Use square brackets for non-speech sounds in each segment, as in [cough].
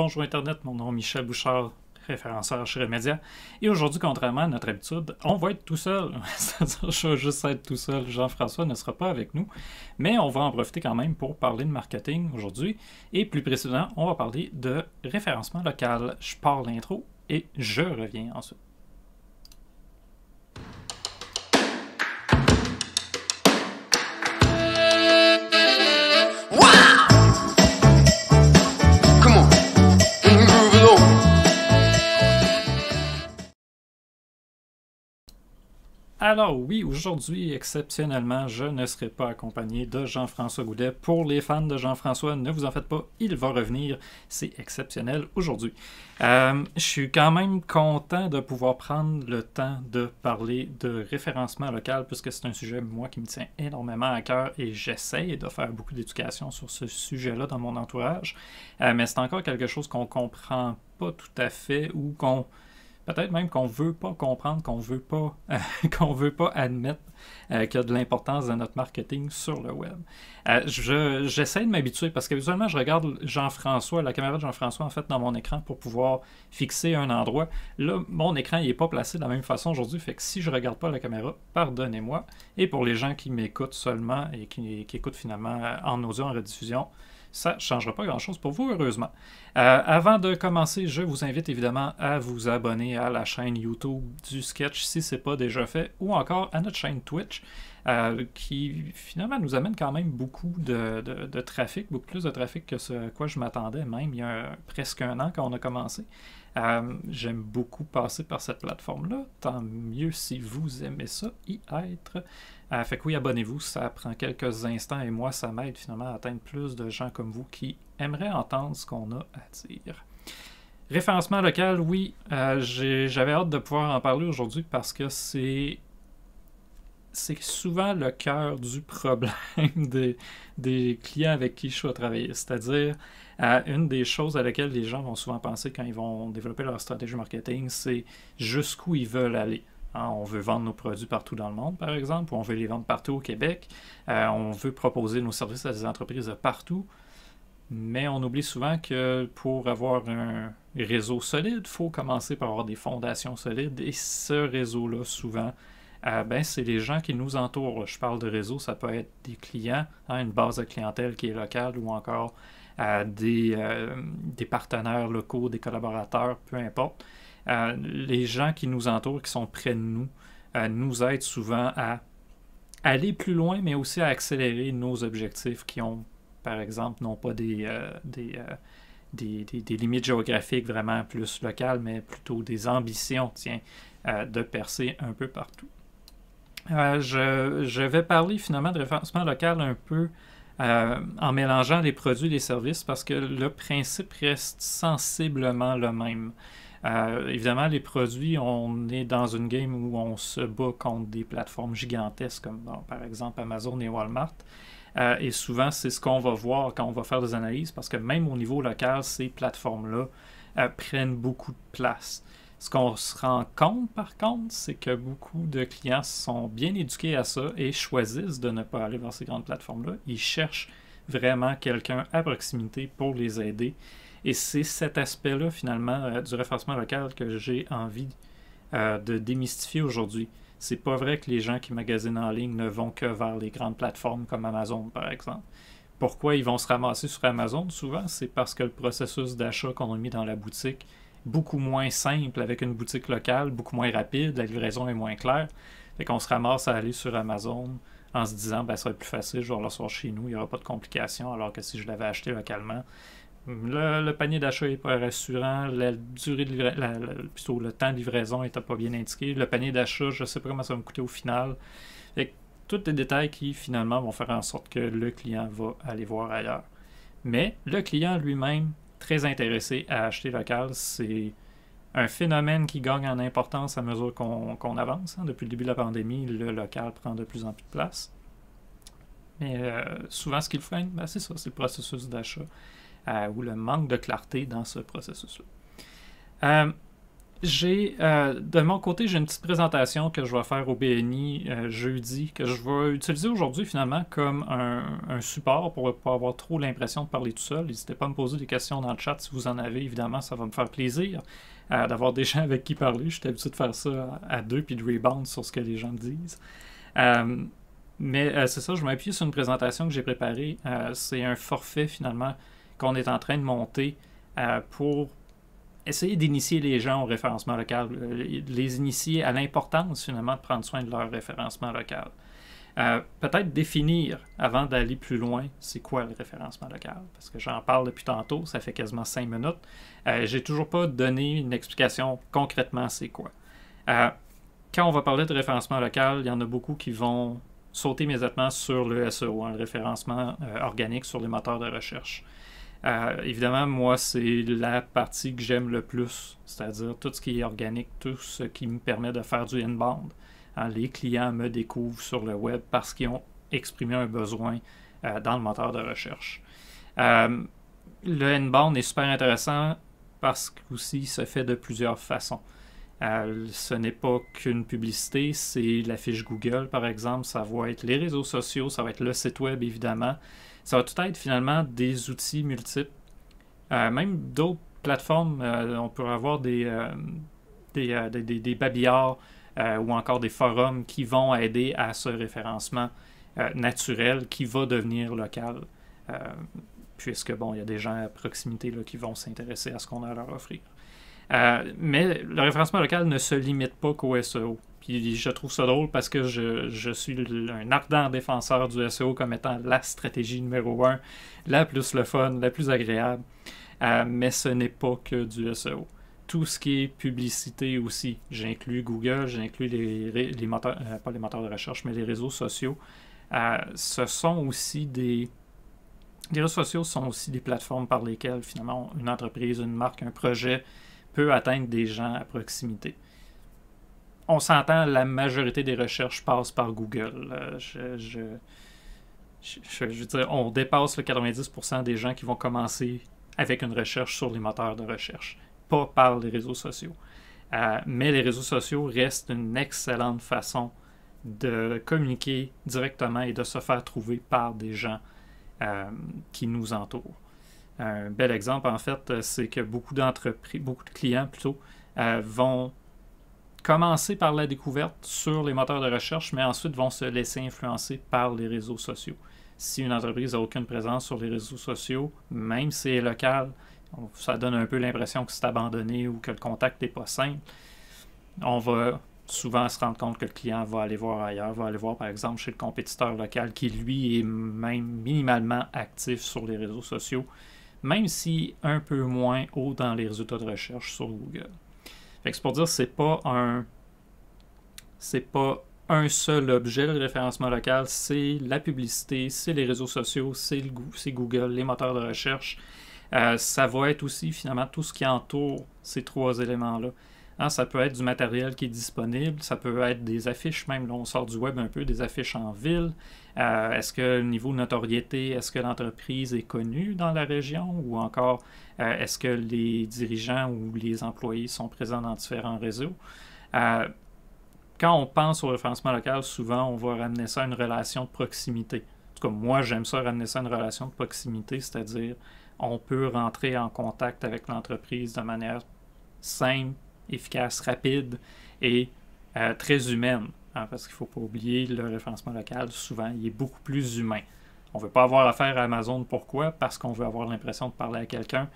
Bonjour Internet, mon nom est Michel Bouchard, référenceur chez Remedia. Et aujourd'hui, contrairement à notre habitude, on va être tout seul. [laughs] C'est-à-dire, je vais juste être tout seul. Jean-François ne sera pas avec nous. Mais on va en profiter quand même pour parler de marketing aujourd'hui. Et plus précisément, on va parler de référencement local. Je pars l'intro et je reviens ensuite. Alors oui, aujourd'hui, exceptionnellement, je ne serai pas accompagné de Jean-François Goudet. Pour les fans de Jean-François, ne vous en faites pas, il va revenir. C'est exceptionnel aujourd'hui. Euh, je suis quand même content de pouvoir prendre le temps de parler de référencement local, puisque c'est un sujet, moi, qui me tient énormément à cœur et j'essaie de faire beaucoup d'éducation sur ce sujet-là dans mon entourage. Euh, mais c'est encore quelque chose qu'on comprend pas tout à fait ou qu'on peut-être même qu'on ne veut pas comprendre, qu'on veut pas, [laughs] qu'on veut pas admettre euh, qu'il y a de l'importance de notre marketing sur le web. Euh, j'essaie de m'habituer parce qu'habituellement, je regarde Jean-François, la caméra de Jean-François en fait dans mon écran pour pouvoir fixer un endroit. Là, mon écran n'est pas placé de la même façon aujourd'hui, fait que si je ne regarde pas la caméra, pardonnez-moi. Et pour les gens qui m'écoutent seulement et qui écoutent finalement euh, en audio en rediffusion, ça ne changera pas grand-chose pour vous, heureusement. Euh, avant de commencer, je vous invite évidemment à vous abonner à la chaîne YouTube du sketch si ce n'est pas déjà fait, ou encore à notre chaîne Twitch. Euh, qui finalement nous amène quand même beaucoup de, trafic, beaucoup plus de trafic que ce à quoi je m'attendais même il y a presque un an quand on a commencé. Euh, j'aime beaucoup passer par cette plateforme-là, tant mieux si vous aimez ça y être. Euh, fait que oui, abonnez-vous, ça prend quelques instants et moi, ça m'aide finalement à atteindre plus de gens comme vous qui aimeraient entendre ce qu'on a à dire. Référencement local, oui, euh, j'avais hâte de pouvoir en parler aujourd'hui parce que c'est souvent le cœur du [laughs] problème des, clients avec qui je à travailler. C'est-à-dire, euh, une des choses à laquelle les gens vont souvent penser quand ils vont développer leur stratégie marketing, c'est jusqu'où ils veulent aller. Hein, on veut vendre nos produits partout dans le monde, par exemple, ou on veut les vendre partout au Québec. Euh, on veut proposer nos services à des entreprises partout. Mais on oublie souvent que pour avoir un réseau solide, il faut commencer par avoir des fondations solides. Et ce réseau-là, souvent, euh, ben, c'est les gens qui nous entourent. Je parle de réseau, ça peut être des clients, hein, une base de clientèle qui est locale ou encore euh, des, des partenaires locaux, des collaborateurs, peu importe les gens qui nous entourent, qui sont près de nous, nous aident souvent à aller plus loin, mais aussi à accélérer nos objectifs qui ont, par exemple, non pas des, euh, euh, limites géographiques vraiment plus locales, mais plutôt des ambitions, tiens, euh, de percer un peu partout. Je, vais parler finalement de référencement local un peu en mélangeant les produits et les services parce que le principe reste sensiblement le même. Euh, évidemment, les produits, on est dans une game où on se bat contre des plateformes gigantesques comme par exemple Amazon et Walmart. Euh, et souvent, c'est ce qu'on va voir quand on va faire des analyses parce que même au niveau local, ces plateformes-là euh, prennent beaucoup de place. Ce qu'on se rend compte, par contre, c'est que beaucoup de clients sont bien éduqués à ça et choisissent de ne pas aller vers ces grandes plateformes-là. Ils cherchent vraiment quelqu'un à proximité pour les aider. Et c'est cet aspect-là, finalement, euh, du référencement local que j'ai envie euh, de démystifier aujourd'hui. C'est pas vrai que les gens qui magasinent en ligne ne vont que vers les grandes plateformes comme Amazon, par exemple. Pourquoi ils vont se ramasser sur Amazon souvent C'est parce que le processus d'achat qu'on a mis dans la boutique, beaucoup moins simple avec une boutique locale, beaucoup moins rapide, la livraison est moins claire. Fait qu'on se ramasse à aller sur Amazon en se disant, ben, ça serait plus facile, je vais le chez nous, il n'y aura pas de complications, alors que si je l'avais acheté localement, le, panier d'achat n'est pas rassurant. La durée de le temps de livraison n'était pas bien indiqué. Le panier d'achat, je ne sais pas comment ça va me coûter au final. avec tous les détails qui finalement vont faire en sorte que le client va aller voir ailleurs. Mais le client lui-même, très intéressé à acheter local, c'est un phénomène qui gagne en importance à mesure qu'on avance. Hein. Depuis le début de la pandémie, le local prend de plus en plus de place. Mais euh, souvent, ce qu'il freine, ben, c'est ça, c'est le processus d'achat ou le manque de clarté dans ce processus-là. Euh, j'ai, euh, de mon côté, j'ai une petite présentation que je vais faire au BNI euh, jeudi, que je vais utiliser aujourd'hui finalement comme un, support pour ne pas avoir trop l'impression de parler tout seul. N'hésitez pas à me poser des questions dans le chat si vous en avez, évidemment, ça va me faire plaisir d'avoir des gens avec qui parler. J'étais habitué de faire ça à deux puis de rebound sur ce que les gens me disent. mais c'est ça, je m'appuie sur une présentation que j'ai préparée. c'est un forfait finalement qu'on est en train de monter euh, pour essayer d'initier les gens au référencement local, euh, les initier à l'importance finalement de prendre soin de leur référencement local. Euh, peut-être définir avant d'aller plus loin, c'est quoi le référencement local? Parce que j'en parle depuis tantôt, ça fait quasiment cinq minutes. je J'ai toujours pas donné une explication concrètement c'est quoi. quand on va parler de référencement local, il y en a beaucoup qui vont sauter immédiatement sur le SEO, hein, le référencement organique sur les moteurs de recherche. Euh, évidemment, moi, c'est la partie que j'aime le plus, c'est-à-dire tout ce qui est organique, tout ce qui me permet de faire du inbound. Hein, les clients me découvrent sur le web parce qu'ils ont exprimé un besoin euh, dans le moteur de recherche. Euh, le inbound est super intéressant parce qu'aussi, se fait de plusieurs façons. Euh, ce n'est pas qu'une publicité, c'est la fiche Google, par exemple, ça va être les réseaux sociaux, ça va être le site web, évidemment ça va tout être finalement des outils multiples. Euh, même d'autres plateformes, euh, on pourrait avoir des, euh, des, des, babillards ou encore des forums qui vont aider à ce référencement naturel qui va devenir local. puisque, bon, il y a des gens à proximité là, qui vont s'intéresser à ce qu'on a à leur offrir. mais le référencement local ne se limite pas qu'au SEO. Puis je trouve ça drôle parce que je, suis un ardent défenseur du SEO comme étant la stratégie numéro un, la plus le fun, la plus agréable. Euh, mais ce n'est pas que du SEO. Tout ce qui est publicité aussi. J'inclus Google, j'inclus les, moteurs, euh, pas les moteurs de recherche, mais les réseaux sociaux. Euh, ce sont aussi des. Les réseaux sociaux sont aussi des plateformes par lesquelles, finalement, une entreprise, une marque, un projet peut atteindre des gens à proximité on s'entend, la majorité des recherches passe par Google. Euh, je, veux dire, on dépasse le 90% des gens qui vont commencer avec une recherche sur les moteurs de recherche, pas par les réseaux sociaux. Euh, mais les réseaux sociaux restent une excellente façon de communiquer directement et de se faire trouver par des gens euh, qui nous entourent. Un bel exemple, en fait, c'est que beaucoup d'entreprises, beaucoup de clients plutôt, vont commencer par la découverte sur les moteurs de recherche, mais ensuite vont se laisser influencer par les réseaux sociaux. Si une entreprise n'a aucune présence sur les réseaux sociaux, même si elle est locale ça donne un peu l'impression que c'est abandonné ou que le contact n'est pas simple. On va souvent se rendre compte que le client va aller voir ailleurs, va aller voir par exemple chez le compétiteur local qui lui est même minimalement actif sur les réseaux sociaux, même si un peu moins haut dans les résultats de recherche sur Google c'est pour dire c'est pas un c'est pas un seul objet de référencement local, c'est la publicité, c'est les réseaux sociaux, c'est Google, les moteurs de recherche. Euh, ça va être aussi finalement tout ce qui entoure ces trois éléments-là. Hein, ça peut être du matériel qui est disponible, ça peut être des affiches même, là on sort du web un peu, des affiches en ville. Euh, est-ce que le niveau de notoriété, est-ce que l'entreprise est connue dans la région ou encore euh, est-ce que les dirigeants ou les employés sont présents dans différents réseaux? Euh, quand on pense au référencement local, souvent, on va ramener ça à une relation de proximité. En tout cas, moi, j'aime ça ramener ça à une relation de proximité, c'est-à-dire on peut rentrer en contact avec l'entreprise de manière simple, efficace, rapide et euh, très humaine. Hein, parce qu'il ne faut pas oublier, le référencement local, souvent, il est beaucoup plus humain. On ne veut pas avoir affaire à Amazon. Pourquoi? Parce qu'on veut avoir l'impression de parler à quelqu'un.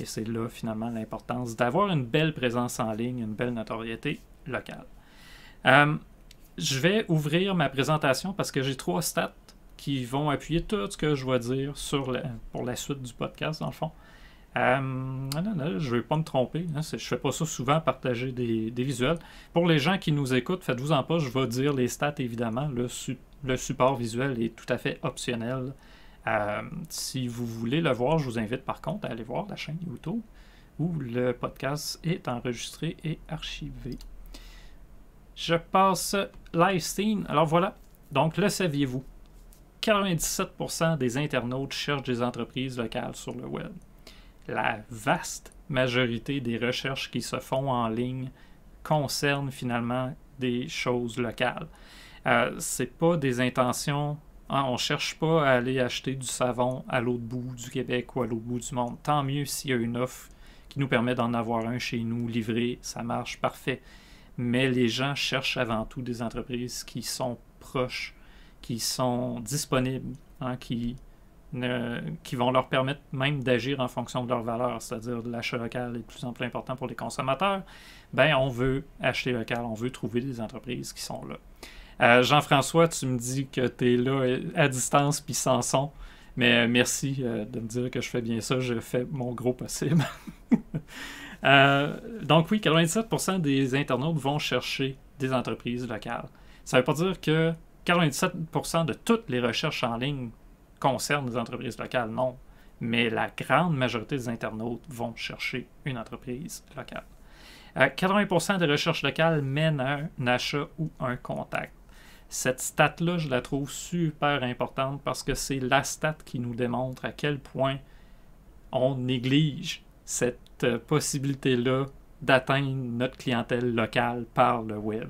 Et c'est là, finalement, l'importance d'avoir une belle présence en ligne, une belle notoriété locale. Euh, je vais ouvrir ma présentation parce que j'ai trois stats qui vont appuyer tout ce que je vais dire sur pour la suite du podcast, dans le fond. Euh, je ne vais pas me tromper. Hein, je ne fais pas ça souvent, partager des, visuels. Pour les gens qui nous écoutent, faites-vous en pas, je vais dire les stats évidemment. Le, support visuel est tout à fait optionnel. Euh, si vous voulez le voir, je vous invite par contre à aller voir la chaîne YouTube où le podcast est enregistré et archivé. Je passe live scene. Alors voilà. Donc le saviez-vous 97% des internautes cherchent des entreprises locales sur le web la vaste majorité des recherches qui se font en ligne concernent finalement des choses locales. Ce euh, c'est pas des intentions. On hein, on cherche pas à aller acheter du savon à l'autre bout du Québec ou à l'autre bout du monde. Tant mieux s'il y a une offre qui nous permet d'en avoir un chez nous livré, ça marche parfait. Mais les gens cherchent avant tout des entreprises qui sont proches, qui sont disponibles, hein, qui qui vont leur permettre même d'agir en fonction de leurs valeurs, c'est-à-dire l'achat local est de plus en plus important pour les consommateurs, ben on veut acheter local, on veut trouver des entreprises qui sont là. Euh, Jean-François, tu me dis que tu es là euh, à distance puis sans son, mais euh, merci de me dire que je fais bien ça, je fais mon gros possible. [laughs] donc oui, 97% des internautes vont chercher des entreprises locales. Ça ne veut pas dire que 97% de toutes les recherches en ligne concerne les entreprises locales, non. Mais la grande majorité des internautes vont chercher une entreprise locale. 80% euh, des recherches locales mènent à un achat ou un contact. Cette stat-là, je la trouve super importante parce que c'est la stat qui nous démontre à quel point on néglige cette euh, possibilité-là d'atteindre notre clientèle locale par le web.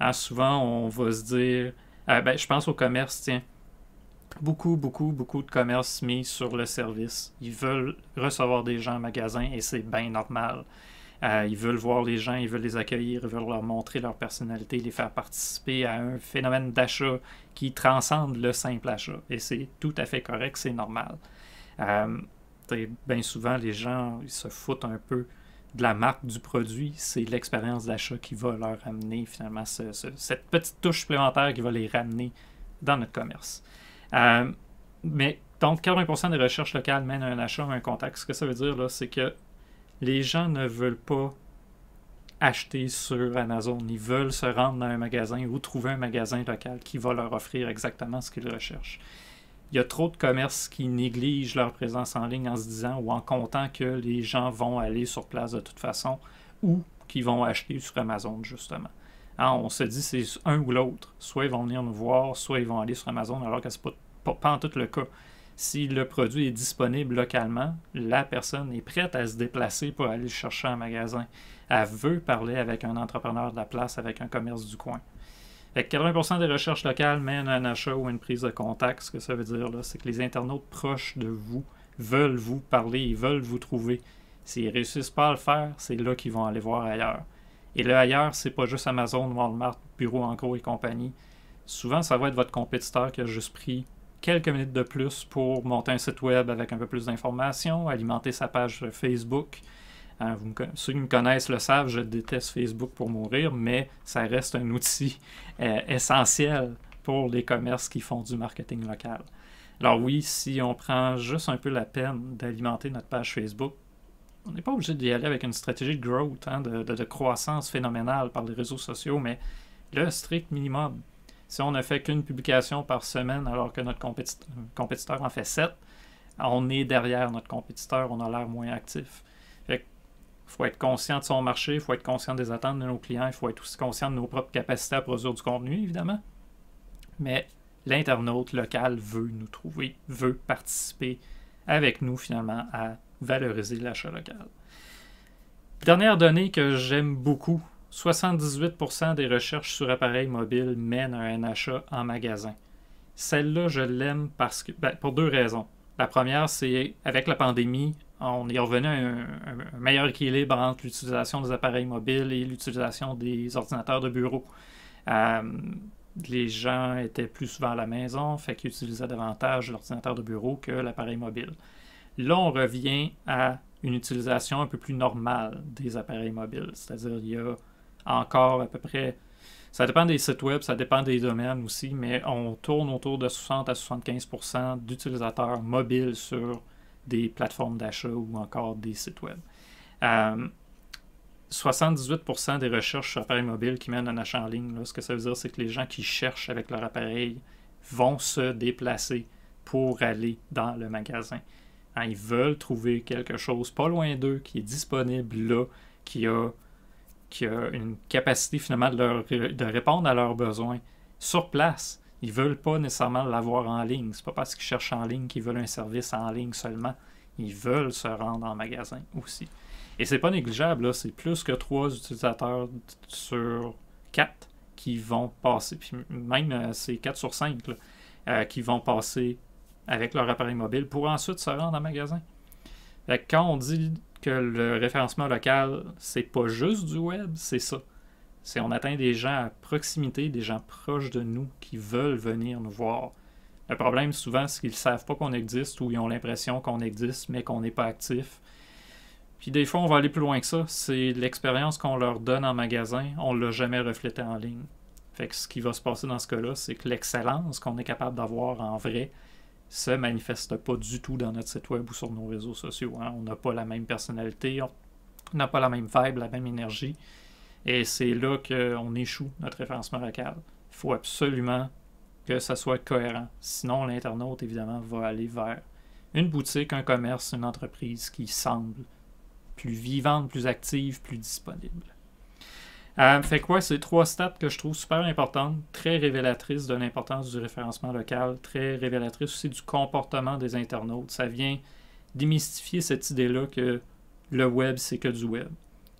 Hein, souvent, on va se dire, euh, ben, je pense au commerce, tiens, beaucoup, beaucoup, beaucoup de commerces mis sur le service. Ils veulent recevoir des gens en magasin et c'est bien normal. Euh, ils veulent voir les gens, ils veulent les accueillir, ils veulent leur montrer leur personnalité, les faire participer à un phénomène d'achat qui transcende le simple achat. Et c'est tout à fait correct, c'est normal. Euh, bien souvent, les gens ils se foutent un peu de la marque du produit, c'est l'expérience d'achat qui va leur amener finalement cette petite touche supplémentaire qui va les ramener dans notre commerce. Euh, mais donc, 80% des recherches locales mènent à un achat ou un contact. Ce que ça veut dire, là, c'est que les gens ne veulent pas acheter sur Amazon. Ils veulent se rendre dans un magasin ou trouver un magasin local qui va leur offrir exactement ce qu'ils recherchent. Il y a trop de commerces qui négligent leur présence en ligne en se disant ou en comptant que les gens vont aller sur place de toute façon ou qu'ils vont acheter sur Amazon, justement on se dit c'est un ou l'autre. Soit ils vont venir nous voir, soit ils vont aller sur Amazon, alors que ce n'est pas, en tout le cas. Si le produit est disponible localement, la personne est prête à se déplacer pour aller le chercher en magasin. Elle veut parler avec un entrepreneur de la place, avec un commerce du coin. 80% des recherches locales mènent à un achat ou une prise de contact. Ce que ça veut dire, c'est que les internautes proches de vous veulent vous parler, ils veulent vous trouver. S'ils ne réussissent pas à le faire, c'est là qu'ils vont aller voir ailleurs. Et là, ailleurs, c'est pas juste Amazon, Walmart, Bureau en gros et compagnie. Souvent, ça va être votre compétiteur qui a juste pris quelques minutes de plus pour monter un site web avec un peu plus d'informations, alimenter sa page Facebook. Euh, ceux qui me connaissent le savent, je déteste Facebook pour mourir, mais ça reste un outil euh, essentiel pour les commerces qui font du marketing local. Alors oui, si on prend juste un peu la peine d'alimenter notre page Facebook, on n'est pas obligé d'y aller avec une stratégie de growth, hein, de, croissance phénoménale par les réseaux sociaux, mais le strict minimum. Si on ne fait qu'une publication par semaine alors que notre compétiteur en fait sept, on est derrière notre compétiteur, on a l'air moins actif. Fait faut être conscient de son marché, il faut être conscient des attentes de nos clients, il faut être aussi conscient de nos propres capacités à produire du contenu, évidemment. Mais l'internaute local veut nous trouver, veut participer avec nous finalement à valoriser l'achat local. Dernière donnée que j'aime beaucoup 78% des recherches sur appareils mobiles mènent à un achat en magasin. Celle-là, je l'aime parce que, ben, pour deux raisons. La première, c'est avec la pandémie, on est revenu à un, meilleur équilibre entre l'utilisation des appareils mobiles et l'utilisation des ordinateurs de bureau. Euh, les gens étaient plus souvent à la maison, fait qu'ils utilisaient davantage l'ordinateur de bureau que l'appareil mobile. Là, on revient à une utilisation un peu plus normale des appareils mobiles. C'est-à-dire, il y a encore à peu près. Ça dépend des sites web, ça dépend des domaines aussi, mais on tourne autour de 60 à 75 d'utilisateurs mobiles sur des plateformes d'achat ou encore des sites web. 78 euh, des recherches sur appareils mobiles qui mènent un achat en ligne, ce que ça veut dire, c'est que les gens qui cherchent avec leur appareil vont se déplacer pour aller dans le magasin. Hein, ils veulent trouver quelque chose pas loin d'eux qui est disponible là, qui a, qui une capacité finalement de, répondre à leurs besoins sur place. Ils veulent pas nécessairement l'avoir en ligne. C'est pas parce qu'ils cherchent en ligne qu'ils veulent un service en ligne seulement. Ils veulent se rendre en magasin aussi. Et c'est pas négligeable, c'est plus que trois utilisateurs sur quatre qui vont passer, puis même euh, c'est 4 sur 5 euh, qui vont passer avec leur appareil mobile pour ensuite se rendre en magasin. quand on dit que le référencement local, c'est pas juste du web, c'est ça. C'est on atteint des gens à proximité, des gens proches de nous qui veulent venir nous voir. Le problème, souvent, c'est qu'ils ne savent pas qu'on existe ou ils ont l'impression qu'on existe, mais qu'on n'est pas actif. Puis des fois, on va aller plus loin que ça. C'est l'expérience qu'on leur donne en magasin, on ne l'a jamais reflétée en ligne. Fait ce qui va se passer dans ce cas-là, c'est que l'excellence qu'on est capable d'avoir en vrai, se manifeste pas du tout dans notre site web ou sur nos réseaux sociaux. Hein. On n'a pas la même personnalité, on n'a pas la même vibe, la même énergie. Et c'est là qu'on échoue notre référencement local. Il faut absolument que ça soit cohérent. Sinon, l'internaute, évidemment, va aller vers une boutique, un commerce, une entreprise qui semble plus vivante, plus active, plus disponible. Euh, fait quoi, ces c'est trois stats que je trouve super importantes, très révélatrices de l'importance du référencement local, très révélatrices aussi du comportement des internautes. Ça vient démystifier cette idée-là que le web, c'est que du web.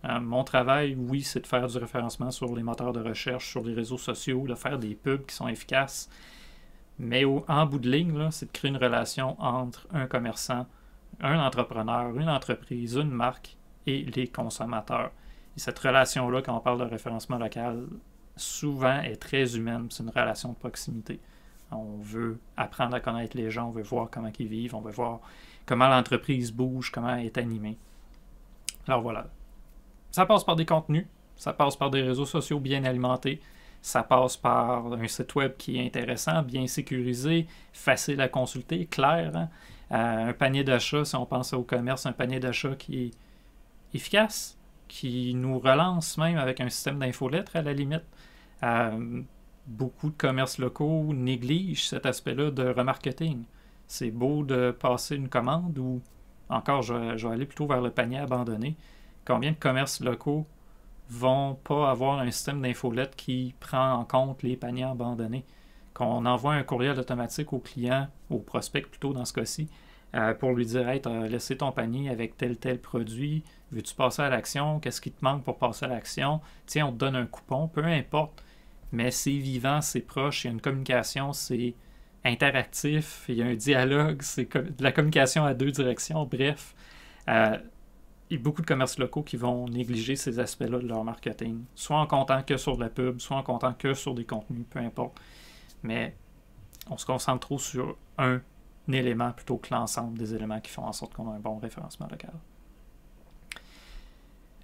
Euh, mon travail, oui, c'est de faire du référencement sur les moteurs de recherche, sur les réseaux sociaux, de faire des pubs qui sont efficaces. Mais en bout de ligne, c'est de créer une relation entre un commerçant, un entrepreneur, une entreprise, une marque et les consommateurs cette relation-là, quand on parle de référencement local, souvent est très humaine. C'est une relation de proximité. On veut apprendre à connaître les gens, on veut voir comment ils vivent, on veut voir comment l'entreprise bouge, comment elle est animée. Alors voilà. Ça passe par des contenus, ça passe par des réseaux sociaux bien alimentés, ça passe par un site web qui est intéressant, bien sécurisé, facile à consulter, clair. Hein. Euh, un panier d'achat, si on pense au commerce, un panier d'achat qui est efficace, qui nous relance même avec un système d'infolettre à la limite. Euh, beaucoup de commerces locaux négligent cet aspect-là de remarketing. C'est beau de passer une commande ou encore, je, vais aller plutôt vers le panier abandonné. Combien de commerces locaux vont pas avoir un système d'infolettre qui prend en compte les paniers abandonnés? Qu'on envoie un courriel automatique au client, au prospect plutôt dans ce cas-ci, euh, pour lui dire Laissez laissé ton panier avec tel tel produit, Veux-tu passer à l'action? Qu'est-ce qui te manque pour passer à l'action? Tiens, on te donne un coupon, peu importe. Mais c'est vivant, c'est proche, il y a une communication, c'est interactif, il y a un dialogue, c'est de la communication à deux directions, bref. Euh, il y a beaucoup de commerces locaux qui vont négliger ces aspects-là de leur marketing, soit en comptant que sur la pub, soit en comptant que sur des contenus, peu importe. Mais on se concentre trop sur un élément plutôt que l'ensemble des éléments qui font en sorte qu'on a un bon référencement local.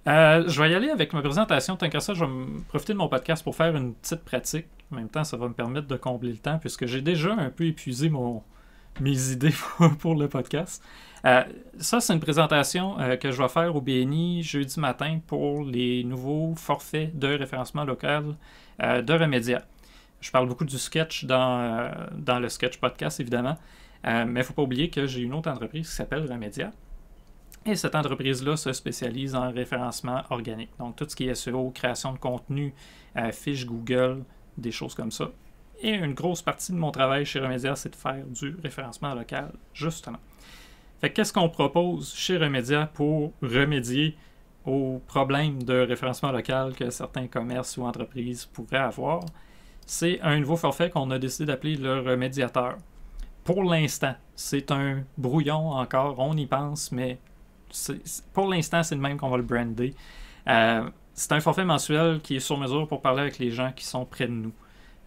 Euh, je vais y aller avec ma présentation. Tant que ça, je vais profiter de mon podcast pour faire une petite pratique. En même temps, ça va me permettre de combler le temps puisque j'ai déjà un peu épuisé mes [laughs] idées pour le podcast. Euh, ça, c'est une présentation euh, que je vais faire au BNI jeudi matin pour les nouveaux forfaits de référencement local de Remedia. Je parle beaucoup du sketch dans, dans le sketch podcast, évidemment, mais il ne faut pas oublier que j'ai une autre entreprise qui s'appelle Remedia. Et cette entreprise-là se spécialise en référencement organique. Donc, tout ce qui est SEO, création de contenu, affiche euh, Google, des choses comme ça. Et une grosse partie de mon travail chez Remedia, c'est de faire du référencement local, justement. Fait qu'est-ce qu'on propose chez Remedia pour remédier aux problèmes de référencement local que certains commerces ou entreprises pourraient avoir? C'est un nouveau forfait qu'on a décidé d'appeler le remédiateur pour l'instant, c'est un brouillon encore, on y pense, mais pour l'instant, c'est le même qu'on va le brander. Euh, c'est un forfait mensuel qui est sur mesure pour parler avec les gens qui sont près de nous,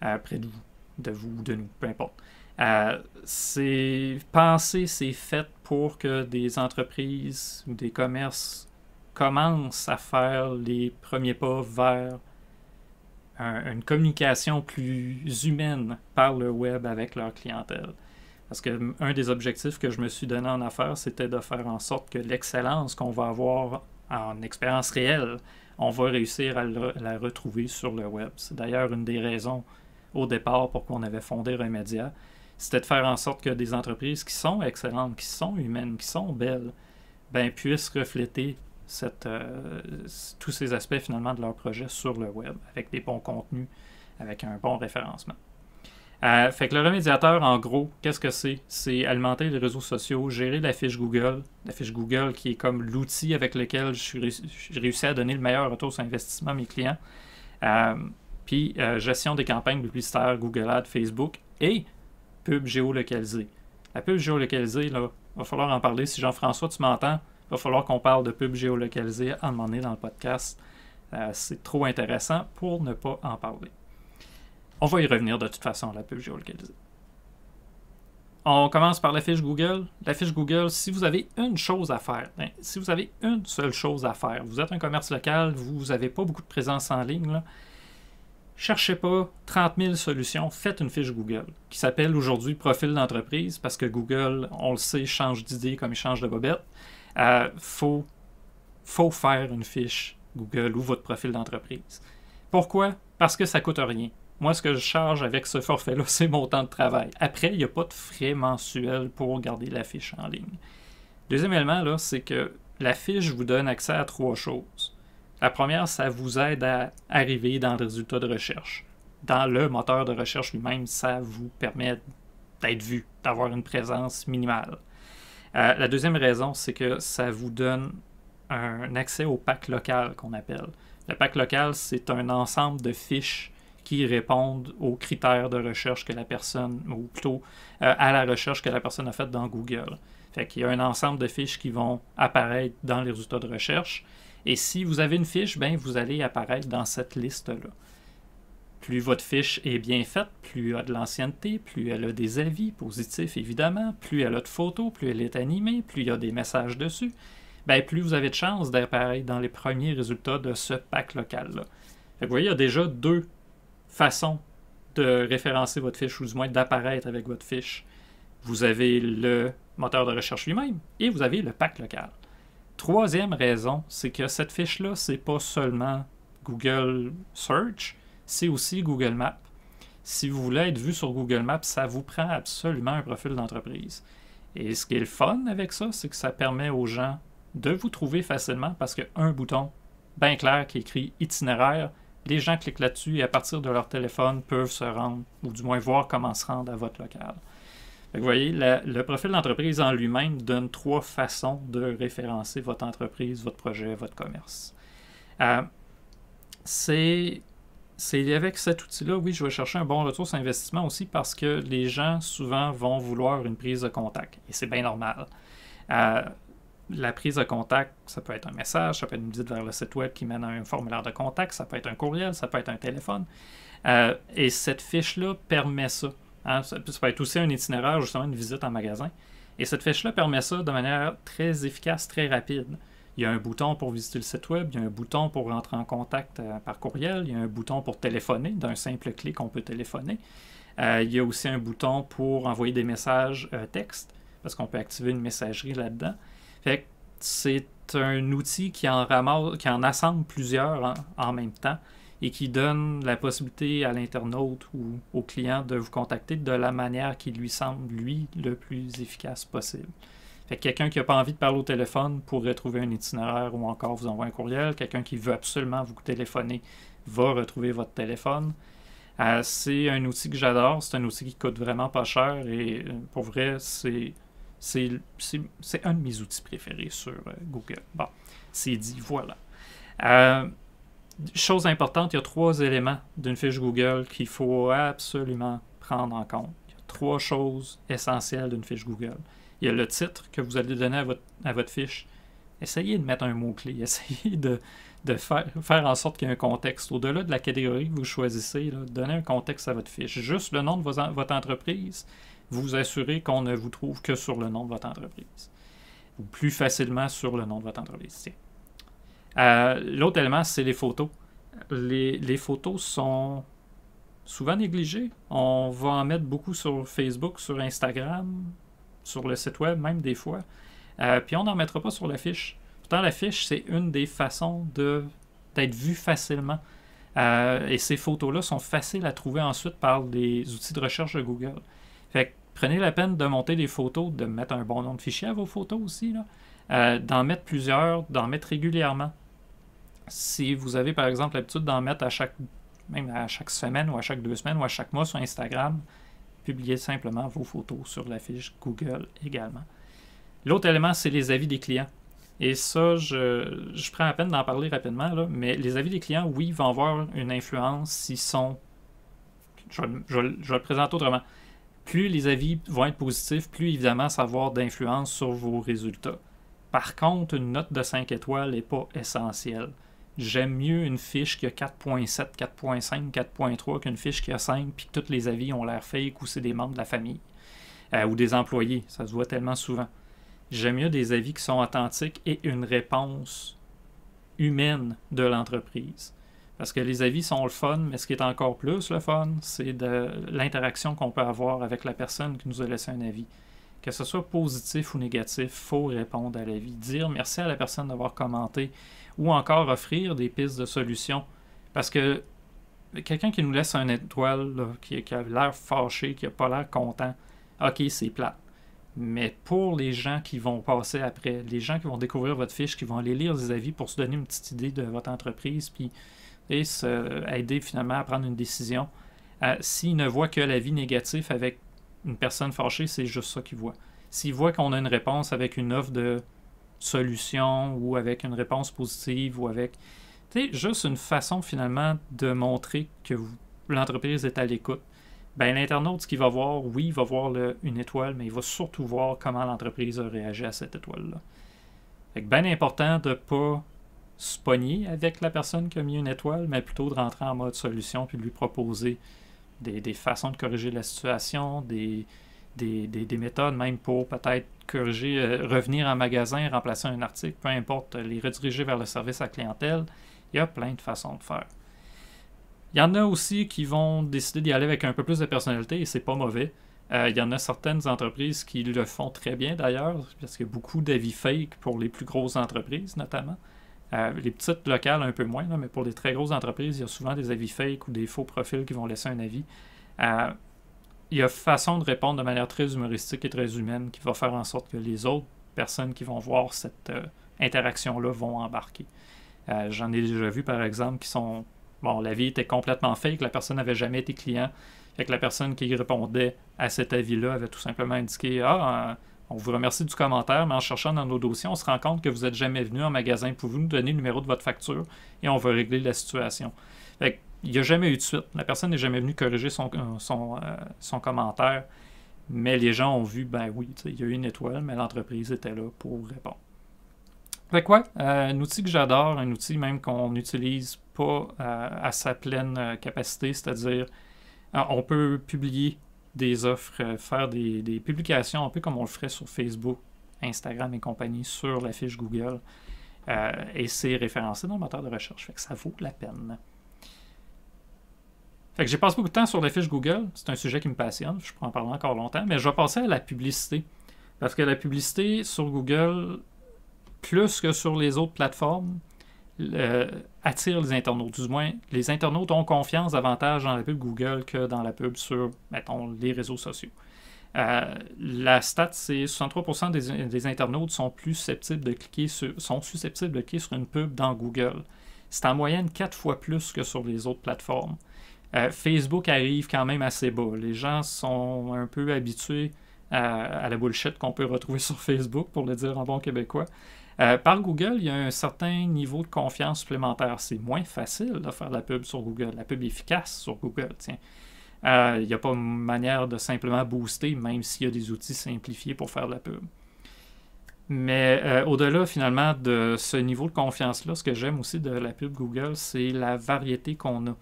euh, près de vous, de vous de nous, peu importe. Euh, c'est pensé, c'est fait pour que des entreprises ou des commerces commencent à faire les premiers pas vers une communication plus humaine par le web avec leur clientèle. Parce que des objectifs que je me suis donné en affaires, c'était de faire en sorte que l'excellence qu'on va avoir en expérience réelle, on va réussir à la retrouver sur le web. C'est d'ailleurs une des raisons au départ pour qu'on avait fondé Remedia. C'était de faire en sorte que des entreprises qui sont excellentes, qui sont humaines, qui sont belles, ben, puissent refléter euh, tous ces aspects finalement de leur projet sur le web avec des bons contenus, avec un bon référencement. Euh, fait que le remédiateur, en gros, qu'est-ce que c'est? C'est alimenter les réseaux sociaux, gérer la fiche Google, la fiche Google qui est comme l'outil avec lequel je, suis réussis à donner le meilleur retour sur investissement à mes clients. Euh, puis euh, gestion des campagnes publicitaires Google Ads, Facebook et pub géolocalisée. La pub géolocalisée, là, va falloir en parler. Si Jean-François, tu m'entends, va falloir qu'on parle de pub géolocalisée à un moment donné dans le podcast. c'est trop intéressant pour ne pas en parler. On va y revenir de toute façon, la pub géolocalisée. On commence par la fiche Google. La fiche Google, si vous avez une chose à faire, ben, si vous avez une seule chose à faire, vous êtes un commerce local, vous n'avez pas beaucoup de présence en ligne, là, cherchez pas 30 000 solutions, faites une fiche Google qui s'appelle aujourd'hui Profil d'entreprise parce que Google, on le sait, change d'idée comme il change de bobette. Il euh, faut, faut faire une fiche Google ou votre profil d'entreprise. Pourquoi? Parce que ça coûte rien. Moi, ce que je charge avec ce forfait-là, [laughs] c'est mon temps de travail. Après, il n'y a pas de frais mensuels pour garder la fiche en ligne. Deuxième élément, c'est que la fiche vous donne accès à trois choses. La première, ça vous aide à arriver dans le résultat de recherche. Dans le moteur de recherche lui-même, ça vous permet d'être vu, d'avoir une présence minimale. Euh, la deuxième raison, c'est que ça vous donne un accès au pack local qu'on appelle. Le pack local, c'est un ensemble de fiches qui répondent aux critères de recherche que la personne, ou plutôt euh, à la recherche que la personne a faite dans Google. Fait qu'il y a un ensemble de fiches qui vont apparaître dans les résultats de recherche. Et si vous avez une fiche, ben vous allez apparaître dans cette liste-là. Plus votre fiche est bien faite, plus elle a de l'ancienneté, plus elle a des avis positifs évidemment, plus elle a de photos, plus elle est animée, plus il y a des messages dessus, ben plus vous avez de chances d'apparaître dans les premiers résultats de ce pack local-là. Vous voyez, il y a déjà deux façon de référencer votre fiche, ou du moins d'apparaître avec votre fiche. Vous avez le moteur de recherche lui-même et vous avez le pack local. Troisième raison, c'est que cette fiche-là, c'est pas seulement Google Search, c'est aussi Google Maps. Si vous voulez être vu sur Google Maps, ça vous prend absolument un profil d'entreprise. Et ce qui est le fun avec ça, c'est que ça permet aux gens de vous trouver facilement parce qu'un bouton bien clair qui écrit itinéraire, les gens cliquent là-dessus et à partir de leur téléphone peuvent se rendre, ou du moins voir comment se rendre à votre local. Vous voyez, le profil d'entreprise en lui-même donne trois façons de référencer votre entreprise, votre projet, votre commerce. Euh, c'est avec cet outil-là, oui, je vais chercher un bon retour sur investissement aussi parce que les gens souvent vont vouloir une prise de contact. Et c'est bien normal. Euh, la prise de contact, ça peut être un message, ça peut être une visite vers le site web qui mène à un formulaire de contact, ça peut être un courriel, ça peut être un téléphone. Euh, et cette fiche-là permet hein. ça. ça. peut être aussi un itinéraire, justement une visite en magasin. Et cette fiche-là permet ça de manière très efficace, très rapide. Il y a un bouton pour visiter le site web, il y a un bouton pour rentrer en contact euh, par courriel, il y a un bouton pour téléphoner, d'un simple clic on peut téléphoner. Euh, il y a aussi un bouton pour envoyer des messages texte, parce qu'on peut activer une messagerie là-dedans c'est un outil qui en assemble plusieurs en, même temps et qui donne la possibilité à l'internaute ou au client de vous contacter de la manière qui lui semble, lui, le plus efficace possible. quelqu'un qui n'a pas envie de parler au téléphone pourrait trouver un itinéraire ou encore vous envoyer un courriel. Quelqu'un qui veut absolument vous téléphoner va retrouver votre téléphone. Euh, c'est un outil que j'adore, c'est un outil qui coûte vraiment pas cher et euh, pour vrai, c'est c'est un de mes outils préférés sur euh, Google. Bon, c'est dit, voilà. Euh, chose importante, il y a trois éléments d'une fiche Google qu'il faut absolument prendre en compte. Il y a trois choses essentielles d'une fiche Google. Il y a le titre que vous allez donner à votre, fiche. Essayez de mettre un mot-clé, [laughs] essayez de, de faire, faire, en sorte qu'il y ait un contexte. Au-delà de la catégorie que vous choisissez, donnez un contexte à votre fiche. Juste le nom de votre entreprise, vous assurer qu'on ne vous trouve que sur le nom de votre entreprise, ou plus facilement sur le nom de votre entreprise. Euh, l'autre élément, c'est les photos. Les, photos sont souvent négligées. On va en mettre beaucoup sur Facebook, sur Instagram, sur le site web même des fois. Euh, puis on n'en mettra pas sur la fiche. Pourtant, la fiche, c'est une des façons d'être vu vue facilement. Euh, et ces photos-là sont faciles à trouver ensuite par les outils de recherche de Google prenez la peine de monter des photos, de mettre un bon nom de fichier à vos photos aussi, euh, d'en mettre plusieurs, d'en mettre régulièrement. Si vous avez par exemple l'habitude d'en mettre à chaque, même à chaque semaine ou à chaque deux semaines ou à chaque mois sur Instagram, publiez simplement vos photos sur la fiche Google également. L'autre élément, c'est les avis des clients. Et ça, je, prends la peine d'en parler rapidement, mais les avis des clients, oui, vont avoir une influence s'ils sont. Je, je, je le présente autrement plus les avis vont être positifs, plus évidemment ça va avoir d'influence sur vos résultats. Par contre, une note de 5 étoiles n'est pas essentielle. J'aime mieux une fiche qui a 4.7, 4.5, 4.3 qu'une fiche qui a 5 puis que tous les avis ont l'air fake ou c'est des membres de la famille euh, ou des employés. Ça se voit tellement souvent. J'aime mieux des avis qui sont authentiques et une réponse humaine de l'entreprise. Parce que les avis sont le fun, mais ce qui est encore plus le fun, c'est de l'interaction qu'on peut avoir avec la personne qui nous a laissé un avis. Que ce soit positif ou négatif, il faut répondre à l'avis. Dire merci à la personne d'avoir commenté ou encore offrir des pistes de solutions. Parce que quelqu'un qui nous laisse un étoile, qui, a l'air fâché, qui n'a pas l'air content, ok, c'est plat. Mais pour les gens qui vont passer après, les gens qui vont découvrir votre fiche, qui vont aller lire les avis pour se donner une petite idée de votre entreprise, puis et aider finalement à prendre une décision. Euh, s'il ne voit que la vie négative avec une personne fâchée, c'est juste ça qu'il voit. S'il voit qu'on a une réponse avec une offre de solution ou avec une réponse positive ou avec. Tu sais, juste une façon finalement de montrer que l'entreprise est à l'écoute. Ben, l'internaute, ce qu'il va voir, oui, il va voir une étoile, mais il va surtout voir comment l'entreprise a réagi à cette étoile-là. Fait que bien important de ne pas se pogner avec la personne qui a mis une étoile, mais plutôt de rentrer en mode solution puis de lui proposer des, façons de corriger la situation, des, des, méthodes même pour peut-être corriger, euh, revenir en magasin, remplacer un article, peu importe, les rediriger vers le service à clientèle. Il y a plein de façons de faire. Il y en a aussi qui vont décider d'y aller avec un peu plus de personnalité et c'est pas mauvais. Euh, il y en a certaines entreprises qui le font très bien d'ailleurs, parce qu'il y a beaucoup d'avis fake pour les plus grosses entreprises notamment. Euh, les petites locales, un peu moins, mais pour les très grosses entreprises, il y a souvent des avis fake ou des faux profils qui vont laisser un avis. Euh, il y a façon de répondre de manière très humoristique et très humaine qui va faire en sorte que les autres personnes qui vont voir cette euh, interaction-là vont embarquer. J'en ai déjà vu, par exemple, qui sont... Bon, l'avis était complètement fake, la personne n'avait jamais été client, fait que la personne qui répondait à cet avis-là avait tout simplement indiqué « Ah, on vous remercie du commentaire, mais en cherchant dans nos dossiers, on se rend compte que vous n'êtes jamais venu en magasin. Pouvez-vous nous donner le numéro de votre facture et on va régler la situation. il n'y a jamais eu de suite. La personne n'est jamais venue corriger son, euh, son, euh, son, commentaire. Mais les gens ont vu, ben oui, il y a eu une étoile, mais l'entreprise était là pour répondre. quoi? Euh, un outil que j'adore, un outil même qu'on n'utilise pas à sa pleine capacité, c'est-à-dire on peut publier des offres, euh, faire des, publications un peu comme on le ferait sur Facebook, Instagram et compagnie sur la fiche Google. Euh, et c'est référencé dans le moteur de recherche. Fait que ça vaut la peine. Fait que j'ai passé beaucoup de temps sur la fiche Google. C'est un sujet qui me passionne. Je pourrais en parler encore longtemps. Mais je vais passer à la publicité. Parce que la publicité sur Google, plus que sur les autres plateformes, attire les internautes. Du moins, les internautes ont confiance davantage dans la pub Google que dans la pub sur, mettons, les réseaux sociaux. Euh, la stat, c'est 63% des, internautes sont plus susceptibles de cliquer sur, sont susceptibles de cliquer sur une pub dans Google. C'est en moyenne 4 fois plus que sur les autres plateformes. Euh, Facebook arrive quand même assez bas. Les gens sont un peu habitués à, à la bullshit qu'on peut retrouver [laughs] sur Facebook, pour le dire en bon québécois. Euh, par Google, il y a un certain niveau de confiance supplémentaire. C'est moins facile de faire de la pub sur Google, la pub efficace sur Google. Tiens. Euh, il n'y a pas manière de simplement booster, même s'il y a des outils simplifiés pour faire de la pub. Mais euh, au-delà finalement de ce niveau de confiance-là, ce que j'aime aussi de la pub Google, c'est la variété qu'on a.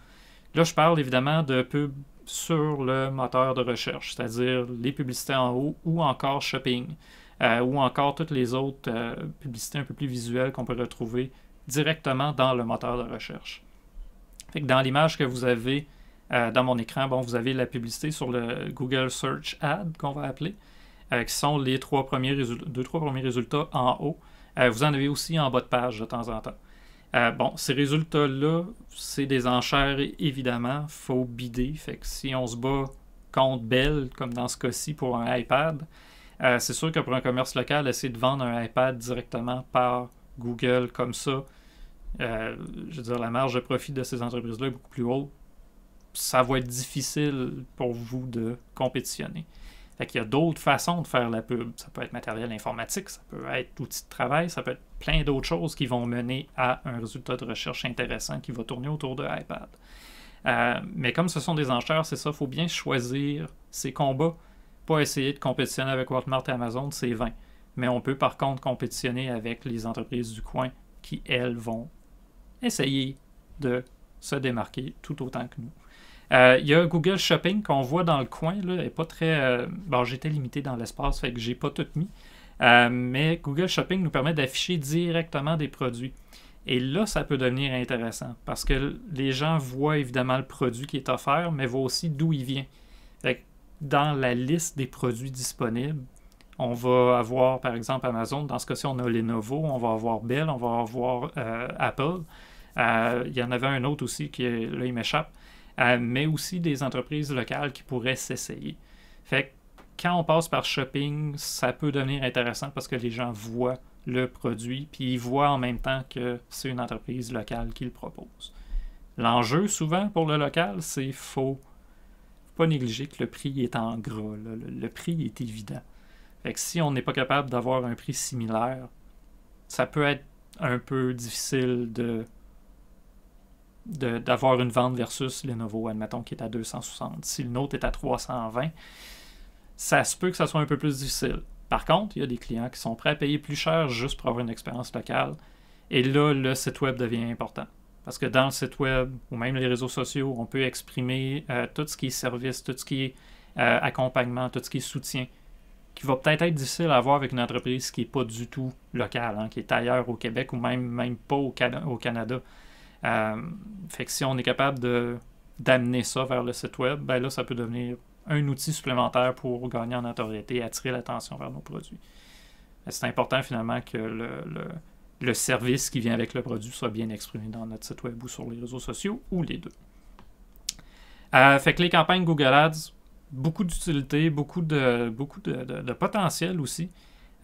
Là, je parle évidemment de pub sur le moteur de recherche, c'est-à-dire les publicités en haut ou encore shopping. Euh, ou encore toutes les autres euh, publicités un peu plus visuelles qu'on peut retrouver directement dans le moteur de recherche. dans l'image que vous avez euh, dans mon écran, vous avez la publicité sur le Google Search Ad qu'on va appeler, qui sont les trois premiers deux, trois premiers résultats en haut. vous en avez aussi en bas de page de temps en temps. bon, ces résultats-là, c'est des enchères, évidemment. faut bider. si on se bat contre Bell, comme dans ce cas-ci pour un iPad, euh, c'est sûr que pour un commerce local, essayer de vendre un iPad directement par Google comme ça, euh, je veux dire, la marge de profit de ces entreprises-là est beaucoup plus haute. Ça va être difficile pour vous de compétitionner. Il y a d'autres façons de faire la pub. Ça peut être matériel informatique, ça peut être outil de travail, ça peut être plein d'autres choses qui vont mener à un résultat de recherche intéressant qui va tourner autour de iPad. Euh, mais comme ce sont des enchères, c'est ça, il faut bien choisir ses combats pas essayer de compétitionner avec Walmart et Amazon, c'est vain. Mais on peut par contre compétitionner avec les entreprises du coin qui, elles, vont essayer de se démarquer tout autant que nous. Euh, il y a Google Shopping qu'on voit dans le coin, là, et pas très... Euh, bon, j'étais limité dans l'espace, fait que j'ai pas tout mis. Euh, mais Google Shopping nous permet d'afficher directement des produits. Et là, ça peut devenir intéressant parce que les gens voient évidemment le produit qui est offert, mais voient aussi d'où il vient dans la liste des produits disponibles, on va avoir, par exemple, Amazon. Dans ce cas-ci, on a Lenovo, on va avoir Bell, on va avoir euh, Apple. Euh, il y en avait un autre aussi qui, là, il m'échappe. Euh, mais aussi des entreprises locales qui pourraient s'essayer. Fait que quand on passe par shopping, ça peut devenir intéressant parce que les gens voient le produit, puis ils voient en même temps que c'est une entreprise locale qui le propose. L'enjeu, souvent, pour le local, c'est faux pas négliger que le prix est en gras. Le, prix est évident. Fait que si on n'est pas capable d'avoir un prix similaire, ça peut être un peu difficile de d'avoir une vente versus les nouveaux admettons, qui est à 260. Si le nôtre est à 320, ça se peut que ça soit un peu plus difficile. Par contre, il y a des clients qui sont prêts à payer plus cher juste pour avoir une expérience locale. Et là, le site web devient important. Parce que dans le site web ou même les réseaux sociaux, on peut exprimer euh, tout ce qui est service, tout ce qui est euh, accompagnement, tout ce qui est soutien, qui va peut-être être difficile à avoir avec une entreprise qui n'est pas du tout locale, hein, qui est ailleurs au Québec ou même, même pas au, Canada. Euh, fait que si on est capable d'amener ça vers le site web, ben là, ça peut devenir un outil supplémentaire pour gagner en notoriété, attirer l'attention vers nos produits. C'est important finalement que le le service qui vient avec le produit soit bien exprimé dans notre site web ou sur les réseaux sociaux, ou les deux. Euh, fait que les campagnes Google Ads, beaucoup d'utilité, beaucoup de, beaucoup de, potentiel aussi.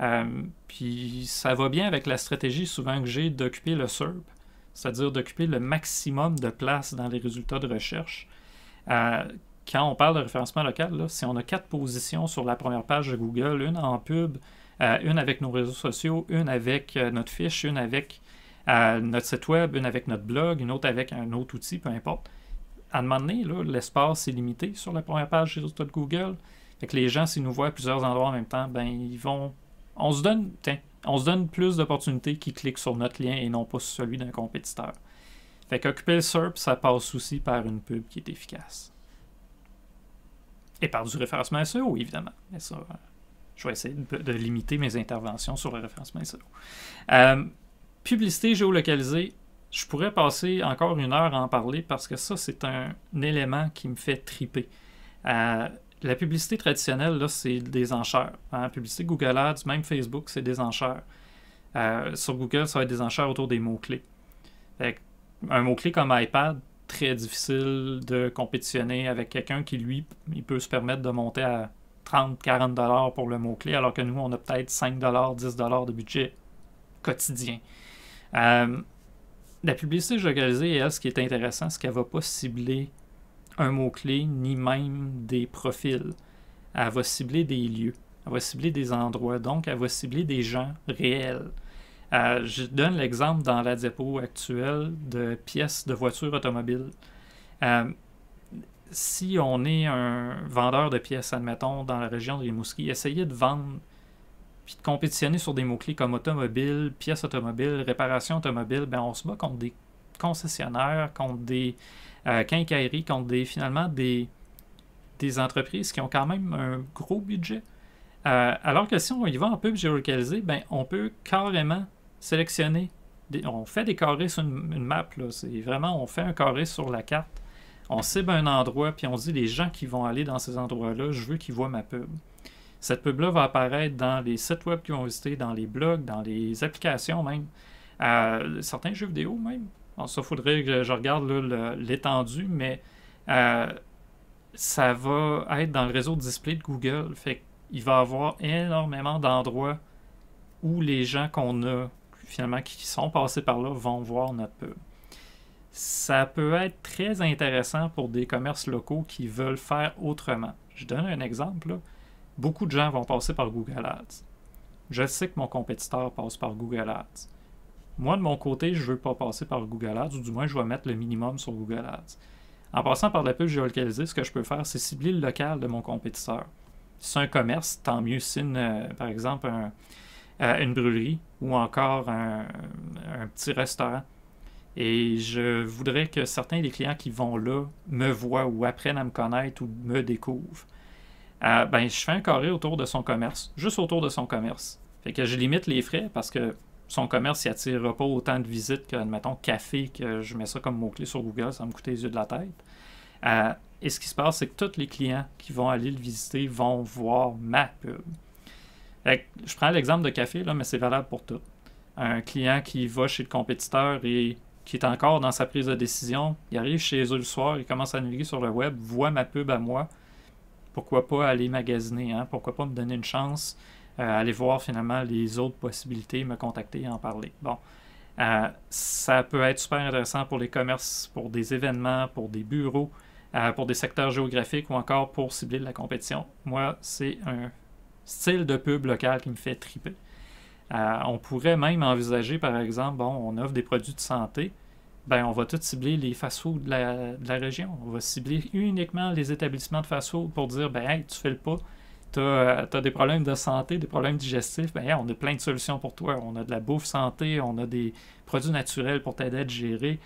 Euh, puis ça va bien avec la stratégie souvent que j'ai d'occuper le SERP, c'est-à-dire d'occuper le maximum de place dans les résultats de recherche. Euh, quand on parle de référencement local, si on a quatre positions sur la première page de Google, une en pub, euh, une avec nos réseaux sociaux, une avec euh, notre fiche, une avec euh, notre site web, une avec notre blog, une autre avec un autre outil, peu importe. À un moment l'espace est limité sur la première page des résultats de Google. Fait que les gens, s'ils nous voient à plusieurs endroits en même temps, ben ils vont. On se donne, on se donne plus d'opportunités qui cliquent sur notre lien et non pas sur celui d'un compétiteur. Fait qu'occuper le SERP, ça passe aussi par une pub qui est efficace. Et par du référencement SEO, évidemment je vais essayer de, limiter mes interventions sur le référencement euh, publicité géolocalisée, je pourrais passer encore une heure à en parler parce que ça, c'est un, élément qui me fait triper. Euh, la publicité traditionnelle, là, c'est des enchères. La hein. Publicité Google Ads, même Facebook, c'est des enchères. Euh, sur Google, ça va être des enchères autour des mots-clés. Un mot-clé comme iPad, très difficile de compétitionner avec quelqu'un qui, lui, il peut se permettre de monter à 30, 40 pour le mot-clé, alors que nous, on a peut-être 5 10 de budget quotidien. Euh, la publicité géolocalisée, elle, ce qui est intéressant, c'est qu'elle ne va pas cibler un mot-clé, ni même des profils. Elle va cibler des lieux, elle va cibler des endroits, donc elle va cibler des gens réels. Euh, je donne l'exemple dans la dépôt actuelle de pièces de voitures automobiles. Euh, si on est un vendeur de pièces, admettons, dans la région de Rimouski, essayer de vendre puis de compétitionner sur des mots-clés comme automobile, pièces automobiles, réparation automobile, ben on se bat contre des concessionnaires, contre des euh, quincailleries, contre finalement des, des entreprises qui ont quand même un gros budget. Euh, alors que si on y va un peu géolocalisé, ben, on peut carrément sélectionner. on fait des carrés sur une, une map. C'est vraiment, on fait un carré sur la carte on cible un endroit, puis on dit les gens qui vont aller dans ces endroits-là, je veux qu'ils voient ma pub. Cette pub-là va apparaître dans les sites web qui vont visiter, dans les blogs, dans les applications même, certains jeux vidéo même. Alors, ça, faudrait que je regarde l'étendue, mais euh, ça va être dans le réseau de display de Google. Fait il va y avoir énormément d'endroits où les gens qu'on a finalement qui sont passés par là vont voir notre pub ça peut être très intéressant pour des commerces locaux qui veulent faire autrement. Je donne un exemple. Beaucoup de gens vont passer par Google Ads. Je sais que mon compétiteur passe par Google Ads. Moi, de mon côté, je ne veux pas passer par Google Ads, ou du moins, je vais mettre le minimum sur Google Ads. En passant par la pub géolocalisée, ce que je peux faire, c'est cibler le local de mon compétiteur. Si c'est un commerce, tant mieux. Si, euh, par exemple, euh, une brûlerie ou encore un petit restaurant, et je voudrais que certains des clients qui vont là me voient ou apprennent à me connaître ou me découvrent. Euh, ben, je fais un carré autour de son commerce, juste autour de son commerce. Fait que je limite les frais parce que son commerce n'attirera pas autant de visites que, admettons, café, que je mets ça comme mot-clé sur Google, ça me coûte les yeux de la tête. Euh, et ce qui se passe, c'est que tous les clients qui vont aller le visiter vont voir ma pub. je prends l'exemple de café, là, mais c'est valable pour tout. Un client qui va chez le compétiteur et qui est encore dans sa prise de décision, il arrive chez eux le soir, il commence à naviguer sur le web, voit ma pub à moi, pourquoi pas aller magasiner, hein? pourquoi pas me donner une chance, euh, aller voir finalement les autres possibilités, me contacter et en parler. Bon, euh, ça peut être super intéressant pour les commerces, pour des événements, pour des bureaux, euh, pour des secteurs géographiques ou encore pour cibler de la compétition. Moi, c'est un style de pub local qui me fait triper. Euh, on pourrait même envisager, par exemple, bon, on offre des produits de santé, ben, on va tout cibler les fast-foods de la, région. On va cibler uniquement les établissements de fast-food pour dire, ben, tu fais le pas, tu as, euh, des problèmes de santé, des problèmes digestifs, ben, on a plein de solutions pour toi. On a de la bouffe santé, on a des produits naturels pour t'aider à gérer.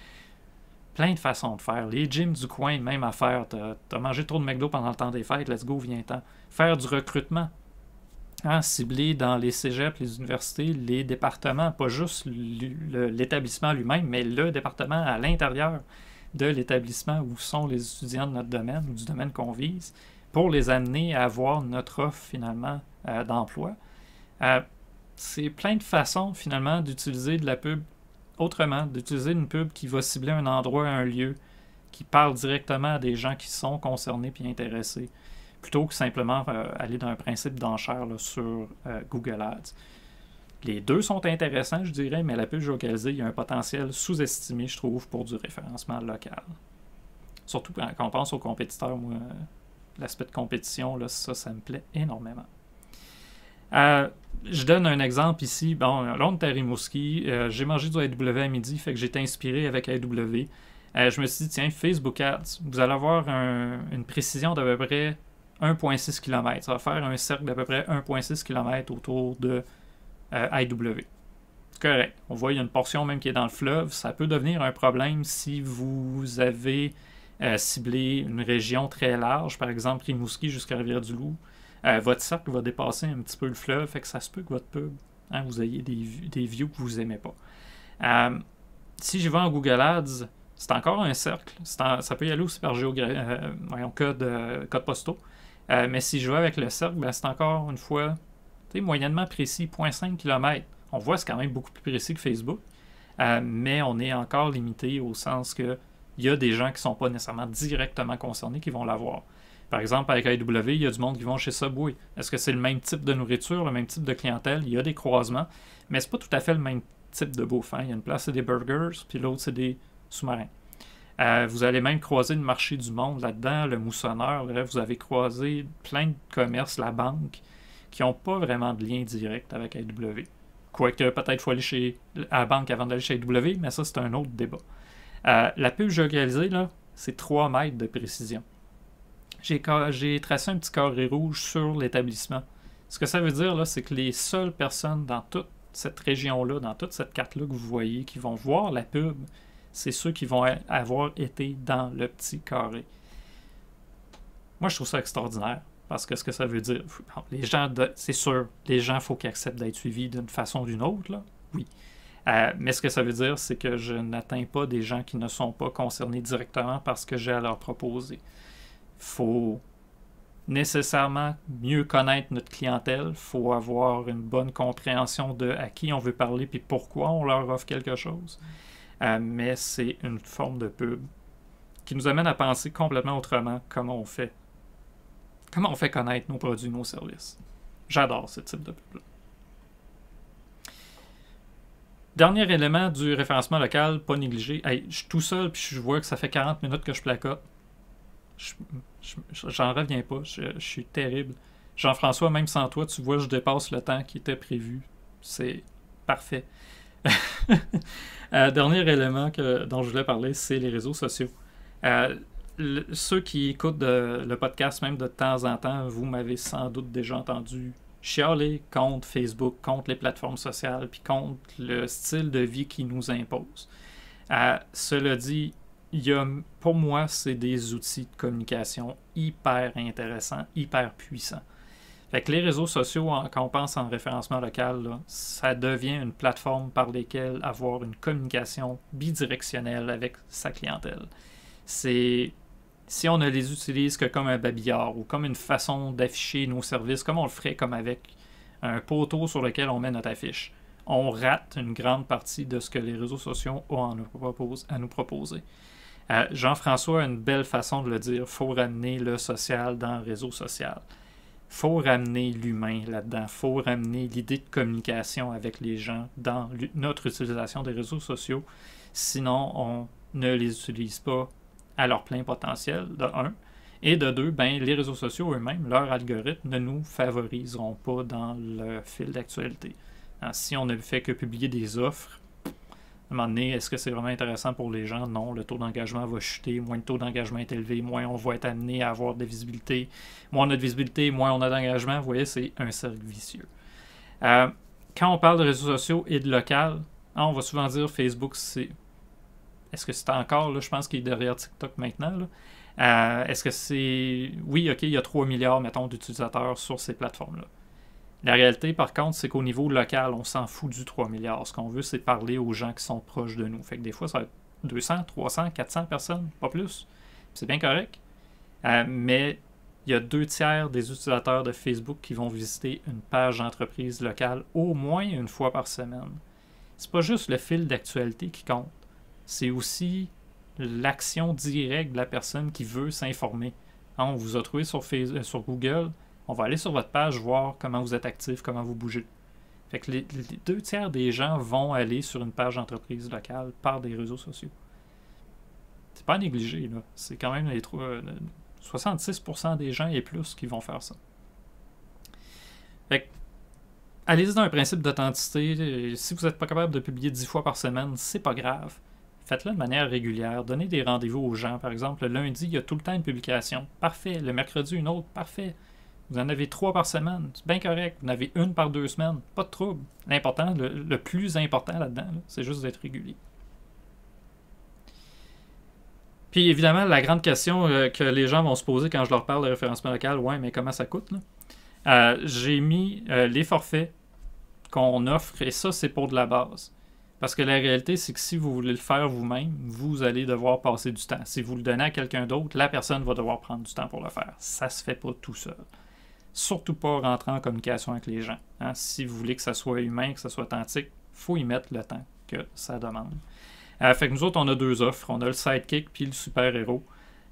Plein de façons de faire. Les gyms du coin, même affaire. Tu as, mangé trop de McDo pendant le temps des fêtes, let's go, viens-t'en. Faire du recrutement. Hein, cibler dans les cégeps, les universités, les départements, pas juste l'établissement lui-même, mais le département à l'intérieur de l'établissement où sont les étudiants de notre domaine ou du domaine qu'on vise, pour les amener à voir notre offre finalement euh, d'emploi. Euh, c'est plein de façons finalement d'utiliser de la pub autrement, d'utiliser une pub qui va cibler un endroit, un lieu, qui parle directement à des gens qui sont concernés puis intéressés plutôt que simplement euh, aller dans un principe d'enchère sur euh, Google Ads. Les deux sont intéressants, je dirais, mais la pub localisée il y a un potentiel sous-estimé, je trouve, pour du référencement local. Surtout quand on pense aux compétiteurs, euh, l'aspect de compétition, là, ça, ça me plaît énormément. je donne un exemple ici. Bon, là, on j'ai mangé du AW à midi, fait que j'étais inspiré avec AW. je me suis dit, tiens, Facebook Ads, vous allez avoir une précision d'à peu près 1,6 km. Ça va faire un cercle d'à peu près 1,6 km autour de euh, IW. Correct. On voit qu'il y a une portion même qui est dans le fleuve. Ça peut devenir un problème si vous avez euh, ciblé une région très large, par exemple Rimouski jusqu'à Rivière-du-Loup. Euh, votre cercle va dépasser un petit peu le fleuve, fait que ça se peut que votre pub, hein, vous ayez des, views que vous n'aimez pas. si je vais en Google Ads, c'est encore un cercle. ça peut y aller aussi par géogra... code, code postaux. Euh, mais si je vais avec le cercle, ben, c'est encore une fois moyennement précis, 0.5 km. On voit c'est quand même beaucoup plus précis que Facebook, euh, mais on est encore limité au sens que il y a des gens qui ne sont pas nécessairement directement concernés qui vont l'avoir. Par exemple, avec AEW, il y a du monde qui vont chez Subway. Est-ce que c'est le même type de nourriture, le même type de clientèle? Il y a des croisements, mais ce n'est pas tout à fait le même type de bouffe. Hein. Il y a une place, c'est des burgers, puis l'autre, c'est des sous-marins. Euh, vous allez même croiser le marché du monde là-dedans, le moussonneur. vous avez croisé plein de commerces, la banque, qui n'ont pas vraiment de lien direct avec AW. Quoique peut-être faut aller chez, la banque avant d'aller chez AW, mais ça, c'est un autre débat. Euh, la pub géolocalisée, là, c'est 3 mètres de précision. J'ai, j'ai tracé un petit carré rouge sur l'établissement. Ce que ça veut dire, là, c'est que les seules personnes dans toute cette région-là, dans toute cette carte-là que vous voyez, qui vont voir la pub, c'est ceux qui vont avoir été dans le petit carré. Moi, je trouve ça extraordinaire. Parce que ce que ça veut dire, les gens, c'est sûr, les gens, faut qu'ils acceptent d'être suivis d'une façon ou d'une autre, oui. Euh, mais ce que ça veut dire, c'est que je n'atteins pas des gens qui ne sont pas concernés directement par ce que j'ai à leur proposer. Il faut nécessairement mieux connaître notre clientèle, Il faut avoir une bonne compréhension de à qui on veut parler et pourquoi on leur offre quelque chose. Euh, mais c'est une forme de pub qui nous amène à penser complètement autrement comment on fait. Comment on fait connaître nos produits, nos services. J'adore ce type de pub-là. Dernier élément du référencement local, pas négligé. je suis tout seul puis je vois que ça fait 40 minutes que je placote. J'en reviens pas, je, je suis terrible. Jean-François, même sans toi, tu vois, je dépasse le temps qui était prévu. C'est parfait. Euh, dernier élément dont je voulais parler, c'est les réseaux sociaux. Euh, ceux qui écoutent le podcast, même de temps en temps, vous m'avez sans doute déjà entendu chialer contre Facebook, contre les plateformes sociales, puis contre le style de vie qui nous impose. Euh, cela dit, pour moi, c'est des outils de communication hyper intéressants, hyper puissants les réseaux sociaux, quand on pense en référencement local, ça devient une plateforme par laquelle avoir une communication bidirectionnelle avec sa clientèle. C'est si on ne les utilise que comme un babillard ou comme une façon d'afficher nos services, comme on le ferait comme avec un poteau sur lequel on met notre affiche, on rate une grande partie de ce que les réseaux sociaux ont à nous, à nous proposer. Euh, Jean-François a une belle façon de le dire, faut ramener le social dans le réseau social faut ramener l'humain là-dedans, faut ramener l'idée de communication avec les gens dans notre utilisation des réseaux sociaux. Sinon, on ne les utilise pas à leur plein potentiel, de un. Et de deux, ben, les réseaux sociaux eux-mêmes, leur algorithmes ne nous favoriseront pas dans le fil d'actualité. Hein, si on ne fait que publier des offres est-ce que c'est vraiment intéressant pour les gens? Non, le taux d'engagement va chuter, moins le taux d'engagement est élevé, moins on va être amené à avoir de visibilité, moins on a de visibilité, moins on a d'engagement. Vous voyez, c'est un cercle vicieux. Euh, quand on parle de réseaux sociaux et de local, hein, on va souvent dire Facebook, c'est... Est-ce que c'est encore, là, je pense qu'il est derrière TikTok maintenant, euh, Est-ce que c'est. Oui, OK, il y a 3 milliards, mettons, d'utilisateurs sur ces plateformes-là. La réalité, par contre, c'est qu'au niveau local, on s'en fout du 3 milliards. Ce qu'on veut, c'est parler aux gens qui sont proches de nous. Fait que des fois, ça va être 200, 300, 400 personnes, pas plus. C'est bien correct. Euh, mais il y a deux tiers des utilisateurs de Facebook qui vont visiter une page d'entreprise locale au moins une fois par semaine. C'est pas juste le fil d'actualité qui compte, c'est aussi l'action directe de la personne qui veut s'informer. Hein, on vous a trouvé sur, Facebook, euh, sur Google, on va aller sur votre page voir comment vous êtes actif, comment vous bougez. Fait que les, deux tiers des gens vont aller sur une page d'entreprise locale par des réseaux sociaux. C'est pas négligé, là. C'est quand même les trois, 66% euh, des gens et plus qui vont faire ça. Fait allez-y dans un principe d'authenticité. Si vous n'êtes pas capable de publier 10 fois par semaine, c'est pas grave. Faites-le de manière régulière. Donnez des rendez-vous aux gens. Par exemple, le lundi, il y a tout le temps une publication. Parfait. Le mercredi, une autre. Parfait. Vous en avez trois par semaine, c'est bien correct. Vous en avez une par deux semaines, pas de trouble. L'important, le, plus important là-dedans, c'est juste d'être régulier. Puis évidemment, la grande question euh, que les gens vont se poser quand je leur parle de référencement local, ouais, mais comment ça coûte euh, J'ai mis euh, les forfaits qu'on offre et ça, c'est pour de la base. Parce que la réalité, c'est que si vous voulez le faire vous-même, vous allez devoir passer du temps. Si vous le donnez à quelqu'un d'autre, la personne va devoir prendre du temps pour le faire. Ça ne se fait pas tout seul surtout pas rentrer en communication avec les gens. Hein. Si vous voulez que ça soit humain, que ça soit authentique, faut y mettre le temps que ça demande. Euh, nous autres, on a deux offres. On a le sidekick puis le super-héros.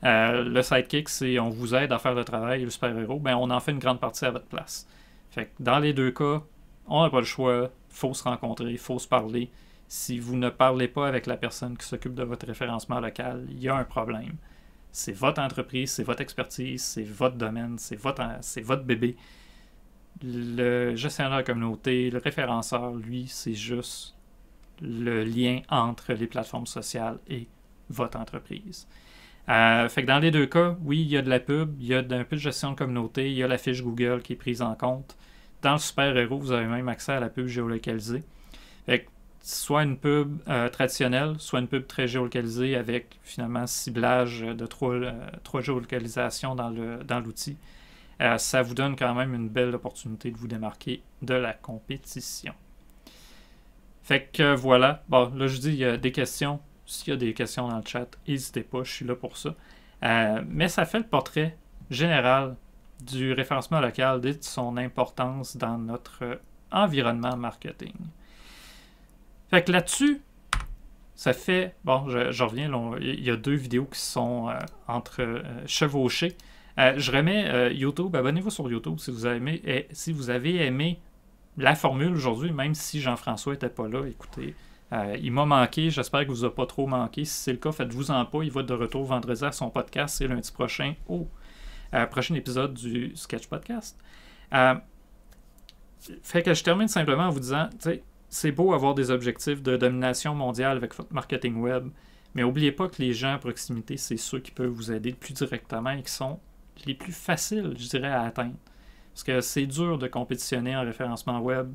Euh, le sidekick, c'est on vous aide à faire le travail et le super-héros, ben, on en fait une grande partie à votre place. Fait que dans les deux cas, on n'a pas le choix, faut se rencontrer, il faut se parler. Si vous ne parlez pas avec la personne qui s'occupe de votre référencement local, il y a un problème. C'est votre entreprise, c'est votre expertise, c'est votre domaine, c'est votre, c'est votre bébé. Le gestionnaire de communauté, le référenceur, lui, c'est juste le lien entre les plateformes sociales et votre entreprise. Euh, fait que dans les deux cas, oui, il y a de la pub, il y a un peu de gestion de communauté, il y a la fiche Google qui est prise en compte. Dans le super-héros, vous avez même accès à la pub géolocalisée. Fait soit une pub euh, traditionnelle, soit une pub très géolocalisée avec finalement ciblage de trois, euh, géolocalisations dans l'outil. Euh, ça vous donne quand même une belle opportunité de vous démarquer de la compétition. Fait que voilà. Bon, là je dis, il y a des questions. S'il y a des questions dans le chat, n'hésitez pas, je suis là pour ça. mais ça fait le portrait général du référencement local, de son importance dans notre environnement marketing. Fait que là-dessus, ça fait. Bon, je, reviens, il y a deux vidéos qui sont euh, entre euh, chevauchées. Euh, je remets YouTube. Abonnez-vous sur YouTube si vous, avez aimé, eh, si vous avez aimé la formule aujourd'hui, même si Jean-François n'était pas là. Écoutez, il m'a manqué. J'espère que vous a pas trop manqué. Si c'est le cas, faites-vous en pas. Il va être de retour vendredi à son podcast. C'est lundi prochain au prochain épisode du Sketch Podcast. fait que je termine simplement en vous disant, tu sais, c'est beau avoir des objectifs de domination mondiale avec votre marketing web, mais n'oubliez pas que les gens à proximité, c'est ceux qui peuvent vous aider le plus directement et qui sont les plus faciles, je dirais, à atteindre. Parce que c'est dur de compétitionner en référencement web.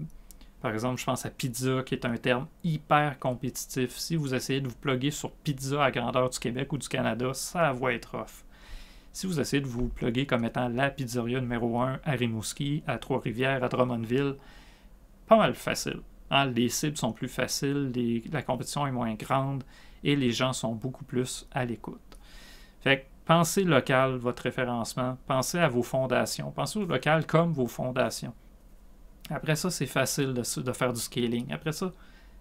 Par exemple, je pense à pizza, qui est un terme hyper compétitif. Si vous essayez de vous plugger sur pizza à grandeur du Québec ou du Canada, ça va être off. Si vous essayez de vous plugger comme étant la pizzeria numéro 1 à Rimouski, à Trois-Rivières, à Drummondville, pas mal facile. Hein, les cibles sont plus faciles, la compétition est moins grande et les gens sont beaucoup plus à l'écoute. Fait penser pensez local, votre référencement, pensez à vos fondations, pensez au local comme vos fondations. Après ça, c'est facile de, faire du scaling. Après ça,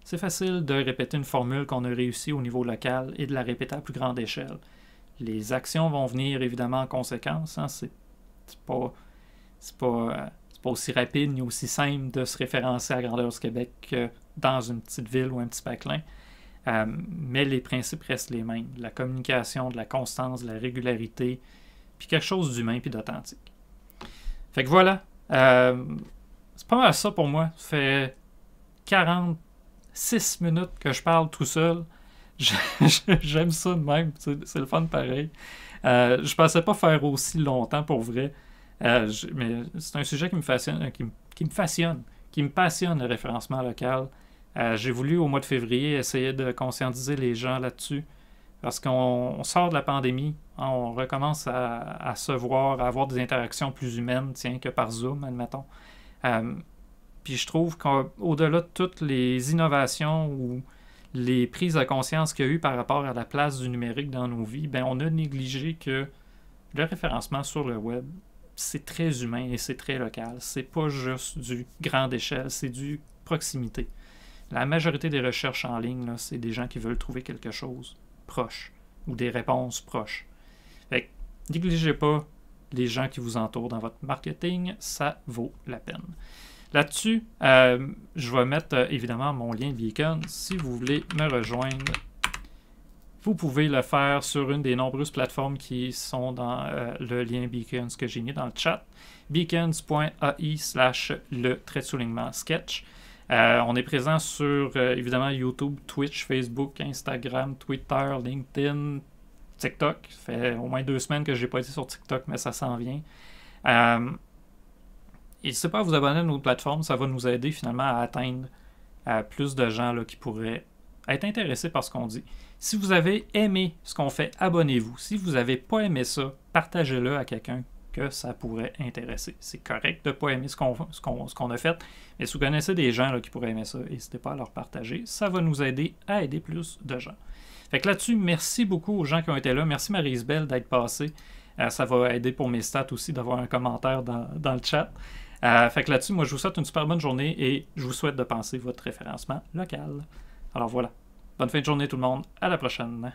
c'est facile de répéter une formule qu'on a réussi au niveau local et de la répéter à plus grande échelle. Les actions vont venir évidemment en conséquence. Hein, c'est pas, pas euh, aussi rapide ni aussi simple de se référencer à grandeur du Québec que dans une petite ville ou un petit paquelin. Euh, mais les principes restent les mêmes. la communication, de la constance, de la régularité, puis quelque chose d'humain puis d'authentique. Fait que voilà. Euh, c'est pas mal ça pour moi. Ça fait 46 minutes que je parle tout seul. [laughs] J'aime ça de même. C'est le fun pareil. Euh, je pensais pas faire aussi longtemps pour vrai. Euh, mais c'est un sujet qui me fascine, euh, qui, me qui me passionne le référencement local. Euh, j'ai voulu au mois de février essayer de conscientiser les gens là-dessus. Parce qu'on sort de la pandémie, hein, on recommence à, se voir, à avoir des interactions plus humaines, tiens, que par Zoom, admettons. puis je trouve qu'au-delà de toutes les innovations ou les prises de conscience qu'il y a eu par rapport à la place du numérique dans nos vies, ben on a négligé que le référencement sur le web c'est très humain et c'est très local. C'est pas juste du grande échelle, c'est du proximité. La majorité des recherches en ligne, c'est des gens qui veulent trouver quelque chose proche ou des réponses proches. Fait négligez pas les gens qui vous entourent dans votre marketing, ça vaut la peine. Là-dessus, euh, je vais mettre euh, évidemment mon lien Beacon si vous voulez me rejoindre vous pouvez le faire sur une des nombreuses plateformes qui sont dans euh, le lien Beacons que j'ai mis dans le chat. beacons.ai slash le trait de soulignement sketch. Euh, on est présent sur euh, évidemment YouTube, Twitch, Facebook, Instagram, Twitter, LinkedIn, TikTok. Ça fait au moins deux semaines que j'ai n'ai pas été sur TikTok, mais ça s'en vient. N'hésitez pas à vous abonner à nos plateformes, ça va nous aider finalement à atteindre plus de gens là, qui pourraient être intéressés par ce qu'on dit. Si vous avez aimé ce qu'on fait, abonnez-vous. Si vous n'avez pas aimé ça, partagez-le à quelqu'un que ça pourrait intéresser. C'est correct de ne pas aimer ce qu'on a fait, mais si vous connaissez des gens qui pourraient aimer ça, n'hésitez pas à leur partager. Ça va nous aider à aider plus de gens. Fait que là-dessus, merci beaucoup aux gens qui ont été là. Merci Marie-Isabelle d'être passée. Euh, ça va aider pour mes stats aussi d'avoir un commentaire dans, le chat. Euh, fait que là-dessus, moi, je vous souhaite une super bonne journée et je vous souhaite de penser votre référencement local. Alors voilà. Bonne fin de journée tout le monde. À la prochaine.